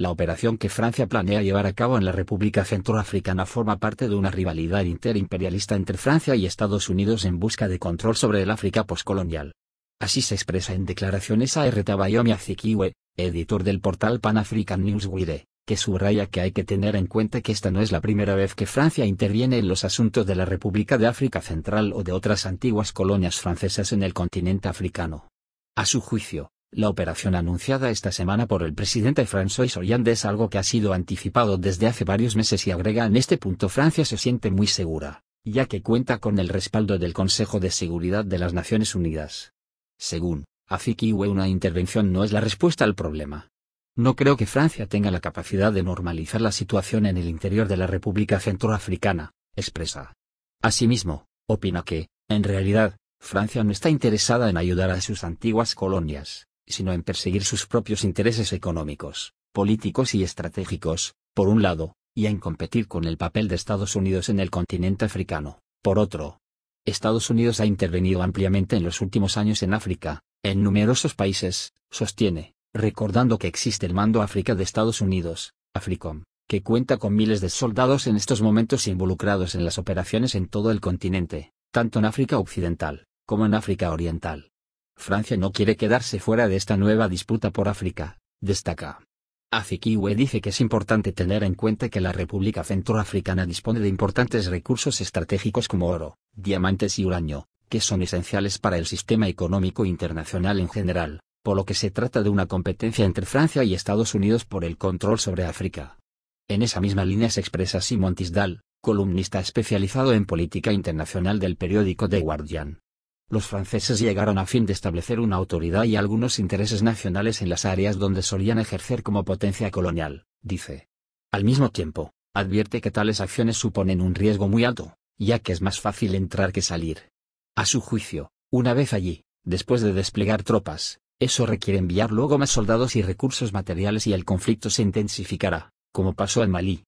La operación que Francia planea llevar a cabo en la República Centroafricana forma parte de una rivalidad interimperialista entre Francia y Estados Unidos en busca de control sobre el África postcolonial. Así se expresa en declaraciones a R. Tabayomi Azikiwe, editor del portal Pan African Wire, que subraya que hay que tener en cuenta que esta no es la primera vez que Francia interviene en los asuntos de la República de África Central o de otras antiguas colonias francesas en el continente africano. A su juicio, la operación anunciada esta semana por el presidente François Hollande es algo que ha sido anticipado desde hace varios meses y agrega en este punto Francia se siente muy segura, ya que cuenta con el respaldo del Consejo de Seguridad de las Naciones Unidas. Según Afikiwe, una intervención no es la respuesta al problema. No creo que Francia tenga la capacidad de normalizar la situación en el interior de la República Centroafricana, expresa. Asimismo, opina que, en realidad, Francia no está interesada en ayudar a sus antiguas colonias sino en perseguir sus propios intereses económicos, políticos y estratégicos, por un lado, y en competir con el papel de Estados Unidos en el continente africano, por otro. Estados Unidos ha intervenido ampliamente en los últimos años en África, en numerosos países, sostiene, recordando que existe el Mando África de Estados Unidos, AFRICOM, que cuenta con miles de soldados en estos momentos involucrados en las operaciones en todo el continente, tanto en África Occidental, como en África Oriental. Francia no quiere quedarse fuera de esta nueva disputa por África, destaca. Azikiwe dice que es importante tener en cuenta que la República Centroafricana dispone de importantes recursos estratégicos como oro, diamantes y uranio, que son esenciales para el sistema económico internacional en general, por lo que se trata de una competencia entre Francia y Estados Unidos por el control sobre África. En esa misma línea se expresa Simon Tisdal, columnista especializado en política internacional del periódico The Guardian, los franceses llegaron a fin de establecer una autoridad y algunos intereses nacionales en las áreas donde solían ejercer como potencia colonial, dice. Al mismo tiempo, advierte que tales acciones suponen un riesgo muy alto, ya que es más fácil entrar que salir. A su juicio, una vez allí, después de desplegar tropas, eso requiere enviar luego más soldados y recursos materiales y el conflicto se intensificará, como pasó en Malí,